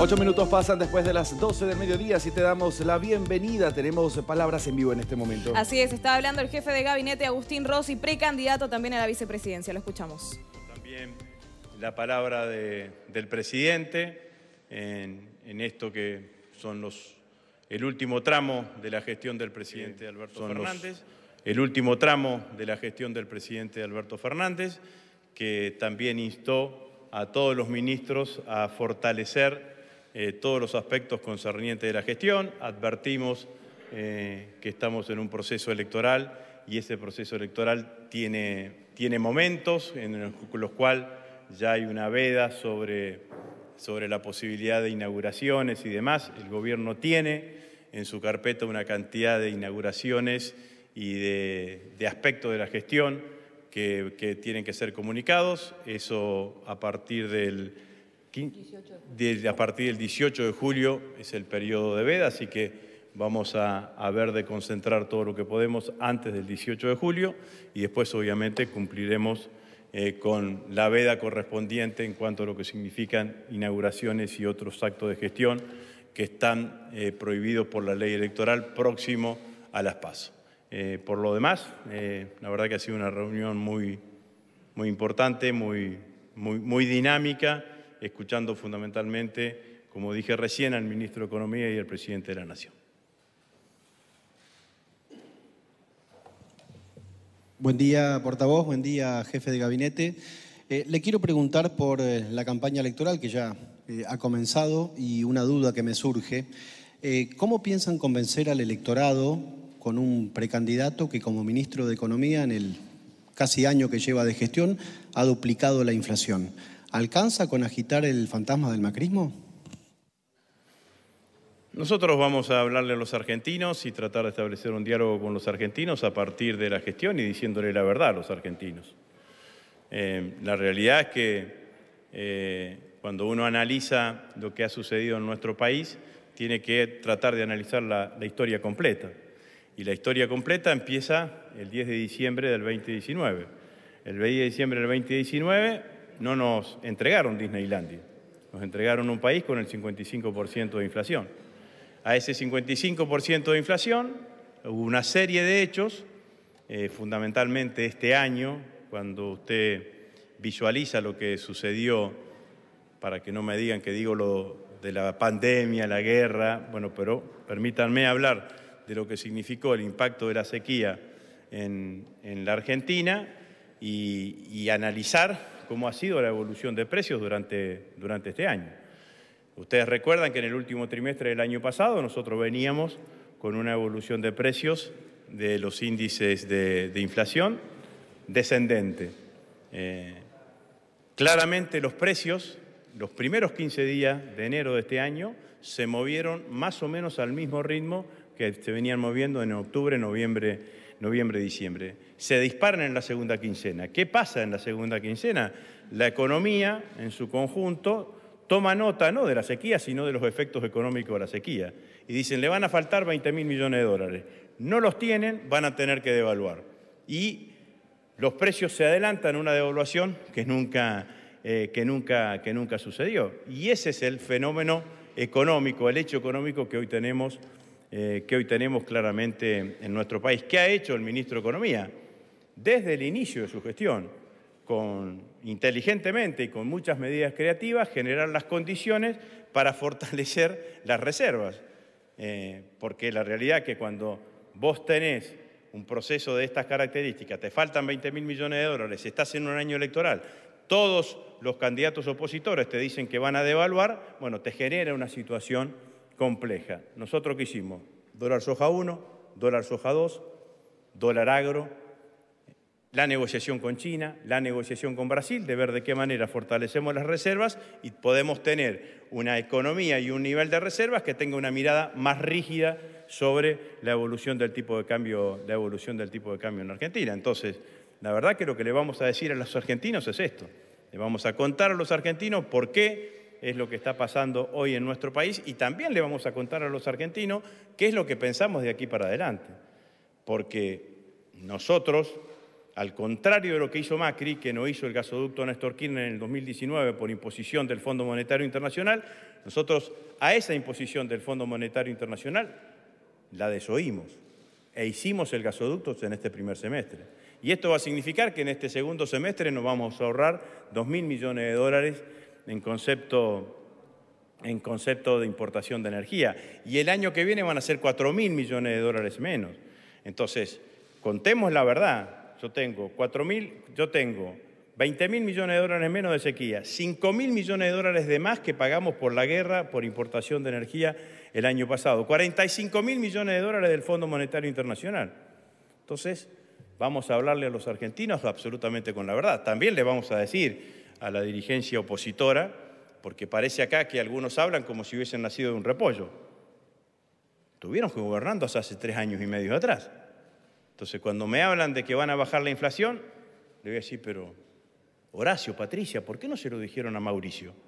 Ocho minutos pasan después de las 12 de mediodía, Si te damos la bienvenida. Tenemos palabras en vivo en este momento. Así es, está hablando el jefe de gabinete Agustín Rossi, precandidato también a la vicepresidencia. Lo escuchamos. También la palabra del presidente en, esto que son los el último tramo de la gestión del presidente Alberto Fernández. el último tramo de la gestión del presidente Alberto Fernández, que también instó a todos los ministros a fortalecer eh, todos los aspectos concernientes de la gestión. Advertimos eh, que estamos en un proceso electoral y ese proceso electoral tiene, tiene momentos en los cuales ya hay una veda sobre, sobre la posibilidad de inauguraciones y demás. El gobierno tiene en su carpeta una cantidad de inauguraciones y de, aspectos de la gestión que, que, tienen que ser comunicados. Eso a partir del, a partir del 18 de julio es el periodo de veda, así que vamos a, ver de concentrar todo lo que podemos antes del 18 de julio y después obviamente cumpliremos eh, con la veda correspondiente en cuanto a lo que significan inauguraciones y otros actos de gestión que están eh, prohibidos por la ley electoral próximo a las PASO. Eh, por lo demás, la verdad que ha sido una reunión muy, muy importante, muy, muy dinámica escuchando fundamentalmente, como dije recién, al ministro de Economía y al presidente de la Nación. Buen día, portavoz, buen día, jefe de gabinete. Eh, le quiero preguntar por eh, la campaña electoral que ya eh, ha comenzado y una duda que me surge. ¿Cómo piensan convencer al electorado con un precandidato que como ministro de Economía en el casi año que lleva de gestión ha duplicado la inflación? ¿Alcanza con agitar el fantasma del macrismo? Nosotros vamos a hablarle a los argentinos y tratar de establecer un diálogo con los argentinos a partir de la gestión y diciéndole la verdad a los argentinos. Eh, la realidad es que eh, cuando uno analiza lo que ha sucedido en nuestro país, tiene que tratar de analizar la, la historia completa. Y la historia completa empieza el 10 de diciembre del 2019. El 10 de diciembre del 2019 no nos entregaron Disneylandia, nos entregaron un país con el 55% de inflación. A ese 55% de inflación hubo una serie de hechos, eh, fundamentalmente este año, cuando usted visualiza lo que sucedió, para que no me digan que digo lo de la pandemia, la guerra, bueno, pero permítanme hablar de lo que significó el impacto de la sequía en, la Argentina y analizar cómo ha sido la evolución de precios durante, durante este año. Ustedes recuerdan que en el último trimestre del año pasado nosotros veníamos con una evolución de precios de los índices de, inflación descendente. Eh, claramente los precios, los primeros 15 días de enero de este año, se movieron más o menos al mismo ritmo que se venían moviendo en octubre, noviembre noviembre, diciembre, se disparan en la segunda quincena. ¿Qué pasa en la segunda quincena? La economía en su conjunto toma nota no de la sequía, sino de los efectos económicos de la sequía. Y dicen, le van a faltar 20 mil millones de dólares. No los tienen, van a tener que devaluar. Y los precios se adelantan una devaluación que nunca, eh, que, nunca, que nunca sucedió. Y ese es el fenómeno económico, el hecho económico que hoy tenemos eh, que hoy tenemos claramente en nuestro país. ¿Qué ha hecho el ministro de Economía? Desde el inicio de su gestión, con, inteligentemente y con muchas medidas creativas, generar las condiciones para fortalecer las reservas. Eh, porque la realidad es que cuando vos tenés un proceso de estas características, te faltan 20 mil millones de dólares, estás en un año electoral, todos los candidatos opositores te dicen que van a devaluar, bueno, te genera una situación compleja. ¿Nosotros qué hicimos? Dólar soja 1, dólar soja 2, dólar agro, la negociación con China, la negociación con Brasil, de ver de qué manera fortalecemos las reservas y podemos tener una economía y un nivel de reservas que tenga una mirada más rígida sobre la evolución del tipo de cambio, la evolución del tipo de cambio en Argentina. Entonces, la verdad que lo que le vamos a decir a los argentinos es esto. Le vamos a contar a los argentinos por qué es lo que está pasando hoy en nuestro país y también le vamos a contar a los argentinos qué es lo que pensamos de aquí para adelante. Porque nosotros, al contrario de lo que hizo Macri, que no hizo el gasoducto Néstor Kirchner en el 2019 por imposición del Fondo Monetario Internacional, nosotros a esa imposición del Fondo Monetario Internacional la desoímos e hicimos el gasoducto en este primer semestre. Y esto va a significar que en este segundo semestre nos vamos a ahorrar 2.000 millones de dólares en concepto, en concepto de importación de energía. Y el año que viene van a ser 4.000 mil millones de dólares menos. Entonces, contemos la verdad. Yo tengo 4 mil, yo tengo 20 mil millones de dólares menos de sequía, 5.000 mil millones de dólares de más que pagamos por la guerra, por importación de energía el año pasado, 45.000 mil millones de dólares del Fondo Monetario Internacional. Entonces, vamos a hablarle a los argentinos absolutamente con la verdad. También le vamos a decir a la dirigencia opositora, porque parece acá que algunos hablan como si hubiesen nacido de un repollo. Tuvieron que gobernando hasta hace tres años y medio atrás. Entonces, cuando me hablan de que van a bajar la inflación, le voy a decir, pero Horacio, Patricia, ¿por qué no se lo dijeron a Mauricio?